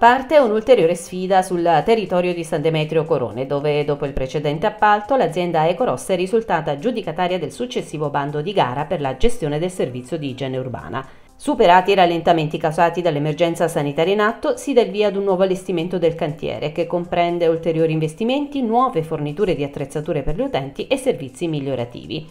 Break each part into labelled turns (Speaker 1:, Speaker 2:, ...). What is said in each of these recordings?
Speaker 1: Parte un'ulteriore sfida sul territorio di San Demetrio Corone, dove dopo il precedente appalto l'azienda Ecorosse è risultata giudicataria del successivo bando di gara per la gestione del servizio di igiene urbana. Superati i rallentamenti causati dall'emergenza sanitaria in atto, si dà il via ad un nuovo allestimento del cantiere che comprende ulteriori investimenti, nuove forniture di attrezzature per gli utenti e servizi migliorativi.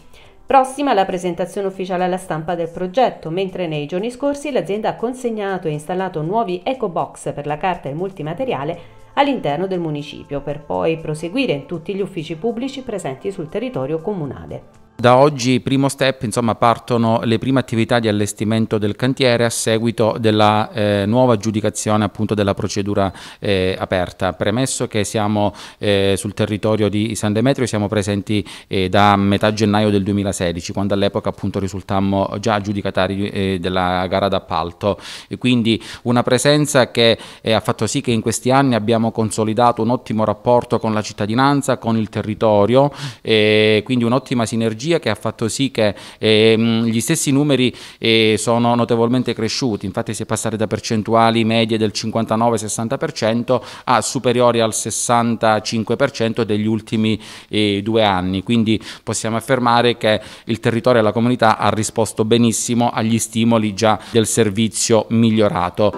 Speaker 1: Prossima la presentazione ufficiale alla stampa del progetto, mentre nei giorni scorsi l'azienda ha consegnato e installato nuovi eco-box per la carta e il multimateriale all'interno del municipio, per poi proseguire in tutti gli uffici pubblici presenti sul territorio comunale.
Speaker 2: Da oggi, primo step, insomma, partono le prime attività di allestimento del cantiere a seguito della eh, nuova aggiudicazione appunto della procedura eh, aperta. Premesso che siamo eh, sul territorio di San Demetrio, siamo presenti eh, da metà gennaio del 2016, quando all'epoca appunto risultammo già aggiudicatari eh, della gara d'appalto. Quindi una presenza che eh, ha fatto sì che in questi anni abbiamo consolidato un ottimo rapporto con la cittadinanza, con il territorio, quindi un'ottima sinergia tecnologia che ha fatto sì che ehm, gli stessi numeri eh, sono notevolmente cresciuti, infatti si è passati da percentuali medie del 59-60% a superiori al 65% degli ultimi eh, due anni, quindi possiamo affermare che il territorio e la comunità ha risposto benissimo agli stimoli già del servizio migliorato.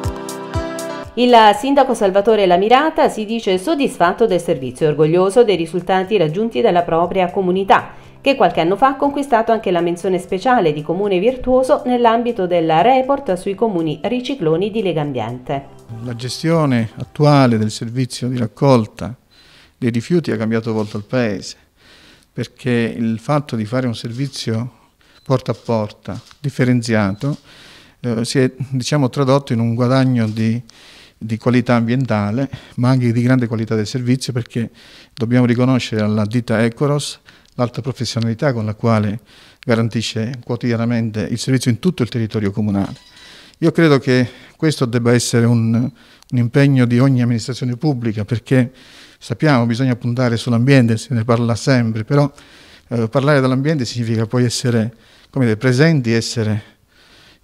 Speaker 1: Il sindaco Salvatore Lamirata si dice soddisfatto del servizio e orgoglioso dei risultati raggiunti dalla propria comunità che qualche anno fa ha conquistato anche la menzione speciale di comune virtuoso nell'ambito della report sui comuni ricicloni di Lega
Speaker 3: Ambiente. La gestione attuale del servizio di raccolta dei rifiuti ha cambiato volta il paese, perché il fatto di fare un servizio porta a porta, differenziato, eh, si è diciamo, tradotto in un guadagno di, di, qualità ambientale, ma anche di grande qualità del servizio, perché dobbiamo riconoscere alla ditta Ecoros l'alta professionalità con la quale garantisce quotidianamente il servizio in tutto il territorio comunale. Io credo che questo debba essere un, un impegno di ogni amministrazione pubblica perché sappiamo che bisogna puntare sull'ambiente, se ne parla sempre, però eh, parlare dell'ambiente significa poi essere dire, presenti, essere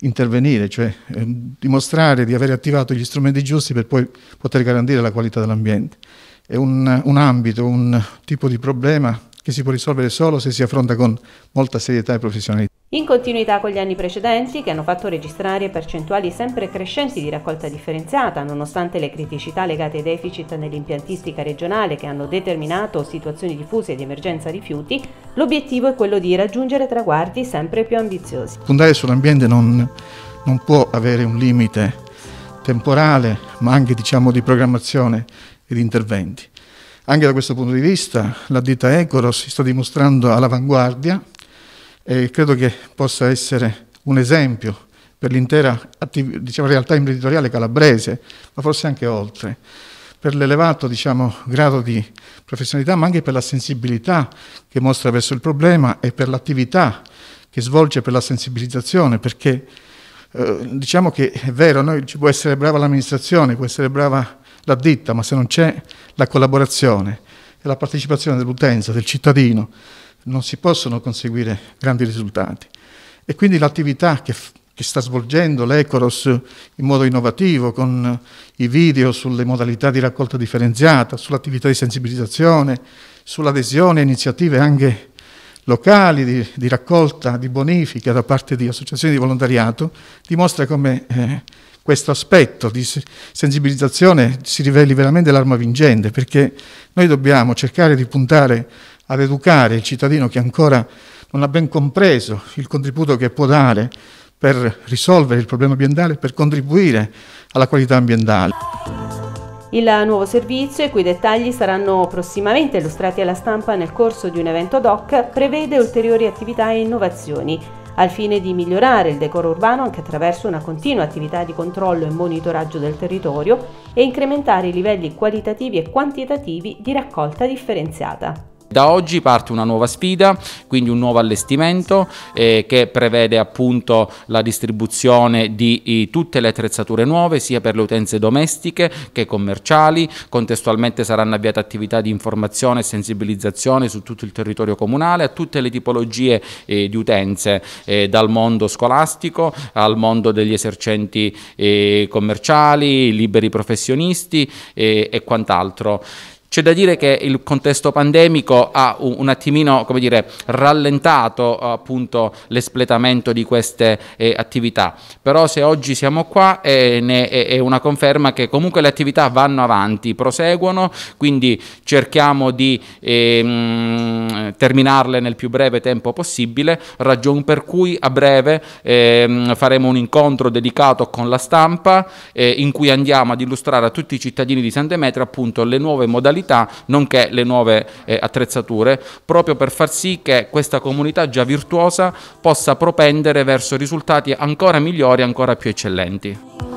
Speaker 3: intervenire, cioè eh, dimostrare di aver attivato gli strumenti giusti per poi poter garantire la qualità dell'ambiente. È un, un ambito, un tipo di problema che si può risolvere solo se si affronta con molta serietà e professionalità.
Speaker 1: In continuità con gli anni precedenti, che hanno fatto registrare percentuali sempre crescenti di raccolta differenziata, nonostante le criticità legate ai deficit nell'impiantistica regionale che hanno determinato situazioni diffuse di emergenza rifiuti, l'obiettivo è quello di raggiungere traguardi sempre più ambiziosi.
Speaker 3: Puntare sull'ambiente non, non può avere un limite temporale, ma anche diciamo, di programmazione e di interventi. Anche da questo punto di vista la ditta Ecoros si sta dimostrando all'avanguardia e credo che possa essere un esempio per l'intera diciamo, realtà imprenditoriale calabrese, ma forse anche oltre, per l'elevato diciamo, grado di professionalità, ma anche per la sensibilità che mostra verso il problema e per l'attività che svolge per la sensibilizzazione, perché eh, diciamo che è vero, noi, ci può essere brava l'amministrazione, può essere brava la ditta, ma se non c'è la collaborazione e la partecipazione dell'utenza, del cittadino, non si possono conseguire grandi risultati. E quindi l'attività che, che, sta svolgendo l'Ecoros in modo innovativo, con i video sulle modalità di raccolta differenziata, sull'attività di sensibilizzazione, sull'adesione a iniziative anche locali di, di, raccolta, di bonifica da parte di associazioni di volontariato, dimostra come eh, questo aspetto di sensibilizzazione si riveli veramente l'arma vincente, perché noi dobbiamo cercare di puntare ad educare il cittadino che ancora non ha ben compreso il contributo che può dare per risolvere il problema ambientale, e per contribuire alla qualità ambientale.
Speaker 1: Il nuovo servizio, i cui dettagli saranno prossimamente illustrati alla stampa nel corso di un evento doc, prevede ulteriori attività e innovazioni al fine di migliorare il decoro urbano anche attraverso una continua attività di controllo e monitoraggio del territorio e incrementare i livelli qualitativi e quantitativi di raccolta differenziata.
Speaker 2: Da oggi parte una nuova sfida, quindi un nuovo allestimento eh, che prevede appunto la distribuzione di i, eh, tutte le attrezzature nuove sia per le utenze domestiche che commerciali, contestualmente saranno avviate attività di informazione e sensibilizzazione su tutto il territorio comunale a tutte le tipologie eh, di utenze, eh, dal mondo scolastico al mondo degli esercenti eh, commerciali, liberi professionisti eh, e quant'altro. C'è da dire che il contesto pandemico ha un, attimino come dire, rallentato appunto, l'espletamento di queste eh, attività, però se oggi siamo qua eh, ne, è, una conferma che comunque le attività vanno avanti, proseguono, quindi cerchiamo di eh, terminarle nel più breve tempo possibile, ragion per cui a breve ehm, faremo un incontro dedicato con la stampa eh, in cui andiamo ad illustrare a tutti i cittadini di San Demetrio appunto, le nuove modalità funzionalità, nonché le nuove eh, attrezzature, proprio per far sì che questa comunità già virtuosa possa propendere verso risultati ancora migliori, e ancora più eccellenti.